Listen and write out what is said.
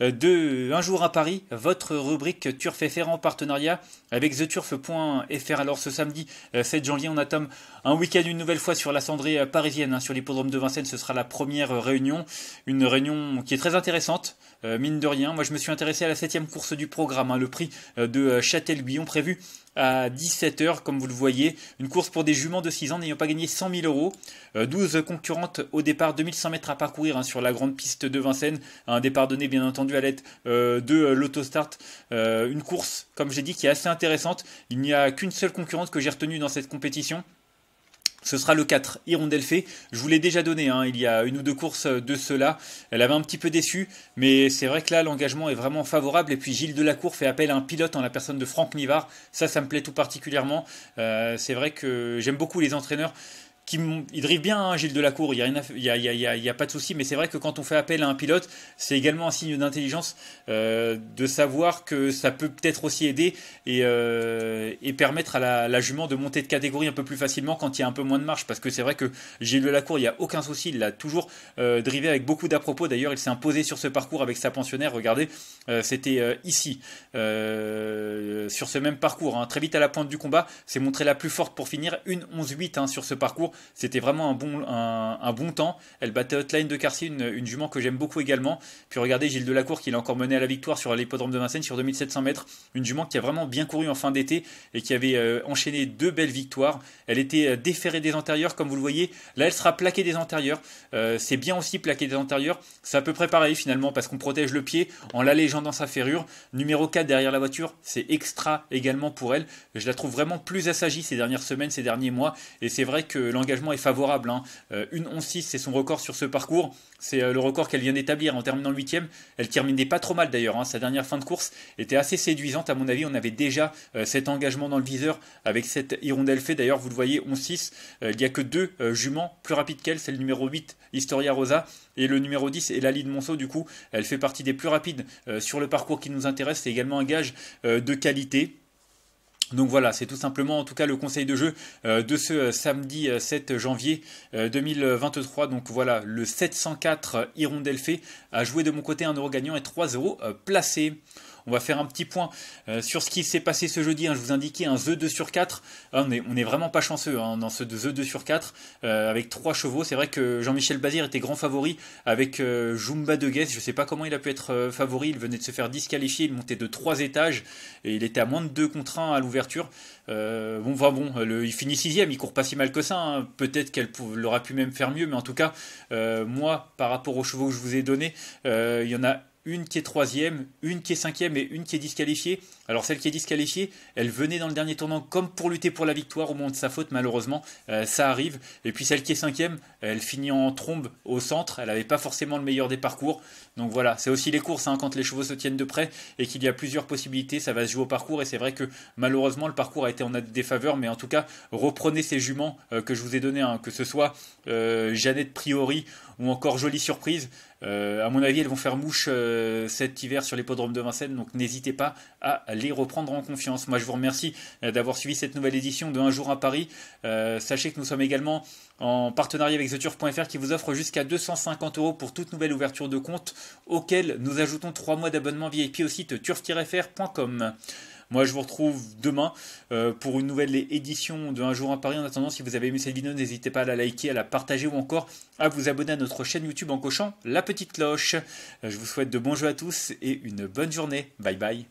euh, de Un jour à Paris, votre rubrique Turf FR en partenariat avec TheTurf.fr. Alors ce samedi 7 euh, janvier, on attend un week-end une nouvelle fois sur la cendrée euh, parisienne, hein, sur l'hippodrome de Vincennes. Ce sera la première réunion, une réunion qui est très intéressante, mine de rien. Moi, je me suis intéressé à la septième course du programme, hein, le prix de Châtel-Guyon prévu à 17h, comme vous le voyez. Une course pour des juments de 6 ans n'ayant pas gagné 100 000 euros. 12 concurrentes au départ, 2100 mètres à parcourir hein, sur la grande piste de Vincennes. Un départ donné, bien entendu à l'aide euh, de euh, l'autostart. Euh, une course, comme j'ai dit, qui est assez intéressante. Il n'y a qu'une seule concurrente que j'ai retenue dans cette compétition. Ce sera le 4, Hirondelle Fée. Je vous l'ai déjà donné, hein, il y a une ou deux courses euh, de cela. Elle avait un petit peu déçu, mais c'est vrai que là, l'engagement est vraiment favorable. Et puis Gilles Delacour fait appel à un pilote en la personne de Franck Nivard. Ça, ça me plaît tout particulièrement. c'est vrai que j'aime beaucoup les entraîneurs il drive bien hein, Gilles Delacour, il n'y a, a, pas de souci, mais c'est vrai que quand on fait appel à un pilote, c'est également un signe d'intelligence euh, de savoir que ça peut peut-être aussi aider et, euh, et permettre à la, jument de monter de catégorie un peu plus facilement quand il y a un peu moins de marche, parce que c'est vrai que Gilles Delacour, il n'y a aucun souci, il l'a toujours euh, drivé avec beaucoup d'à-propos, d'ailleurs il s'est imposé sur ce parcours avec sa pensionnaire, regardez, euh, c'était ici, sur ce même parcours, hein. très vite à la pointe du combat, c'est montré la plus forte pour finir, une 11-8 hein, sur ce parcours, c'était vraiment un bon, un, bon temps. Elle battait Hotline de Carcy, une, jument que j'aime beaucoup également. Puis regardez Gilles Delacour qui l'a encore mené à la victoire sur l'hippodrome de Vincennes sur 2700 mètres. Une jument qui a vraiment bien couru en fin d'été et qui avait euh, enchaîné deux belles victoires. Elle était euh, déférée des antérieurs, comme vous le voyez. Là, elle sera plaquée des antérieurs. Euh, c'est bien aussi plaquée des antérieurs. C'est à peu près pareil finalement parce qu'on protège le pied en l'allégeant dans sa ferrure. Numéro 4 derrière la voiture, c'est extra également pour elle. Je la trouve vraiment plus assagie ces dernières semaines, ces derniers mois. Et c'est vrai que l'an l'engagement est favorable. Hein. Euh, une 11-6, c'est son record sur ce parcours. C'est euh, le record qu'elle vient d'établir en terminant 8 Elle terminait pas trop mal d'ailleurs. Hein. Sa dernière fin de course était assez séduisante. À mon avis, on avait déjà euh, cet engagement dans le viseur avec cette hirondelle faite, D'ailleurs, vous le voyez, 11-6. il n'y a que deux juments plus rapides qu'elle. C'est le numéro 8, Historia Rosa. Et le numéro 10 est Lali de Monceau. Du coup, elle fait partie des plus rapides sur le parcours qui nous intéresse. C'est également un gage de qualité. Donc voilà, c'est tout simplement en tout cas le conseil de jeu euh, de ce euh, samedi 7 euh, janvier 2023. Donc voilà, le 704 Hirondelle a joué de mon côté un euro gagnant et 3 euros placés. On va faire un petit point euh, sur ce qui s'est passé ce jeudi. Hein. Je vous indiquais un The 2 sur 4. Ah, on, n'est vraiment pas chanceux hein, dans ce The 2 sur 4 euh, avec 3 chevaux. C'est vrai que Jean-Michel Bazir était grand favori avec euh, Jumba de Guess. Je sais pas comment il a pu être favori. Il venait de se faire disqualifier. Il montait de 3 étages et il était à moins de 2 contre 1 à l'ouverture. bon, bon, il finit 6 il court pas si mal que ça. Hein. Peut-être qu'elle l'aura pu même faire mieux. Mais en tout cas, moi, par rapport aux chevaux que je vous ai donnés, il y en a une qui est troisième, une qui est cinquième et une qui est disqualifiée. Alors celle qui est disqualifiée, elle venait dans le dernier tournant comme pour lutter pour la victoire au moment de sa faute, malheureusement, euh, ça arrive. Et puis celle qui est cinquième, elle finit en trombe au centre, elle n'avait pas forcément le meilleur des parcours. Donc voilà, c'est aussi les courses, hein, quand les chevaux se tiennent de près et qu'il y a plusieurs possibilités, ça va se jouer au parcours. Et c'est vrai que malheureusement, le parcours a été en défaveur, mais en tout cas, reprenez ces juments euh, que je vous ai donnés, hein, que ce soit euh, Jeannette Priori ou encore Jolie Surprise. Euh, à mon avis, elles vont faire mouche euh, cet hiver sur l'hippodrome de Vincennes, donc n'hésitez pas à les reprendre en confiance. Moi, je vous remercie euh, d'avoir suivi cette nouvelle édition de Un jour à Paris. sachez que nous sommes également en partenariat avec TheTurf.fr qui vous offre jusqu'à 250 euros pour toute nouvelle ouverture de compte, auquel nous ajoutons 3 mois d'abonnement VIP au site turf-fr.com. Moi, je vous retrouve demain euh, pour une nouvelle édition de Un jour à Paris. En attendant, si vous avez aimé cette vidéo, n'hésitez pas à la liker, à la partager ou encore à vous abonner à notre chaîne YouTube en cochant la petite cloche. Euh, je vous souhaite de bons jeux à tous et une bonne journée. Bye bye.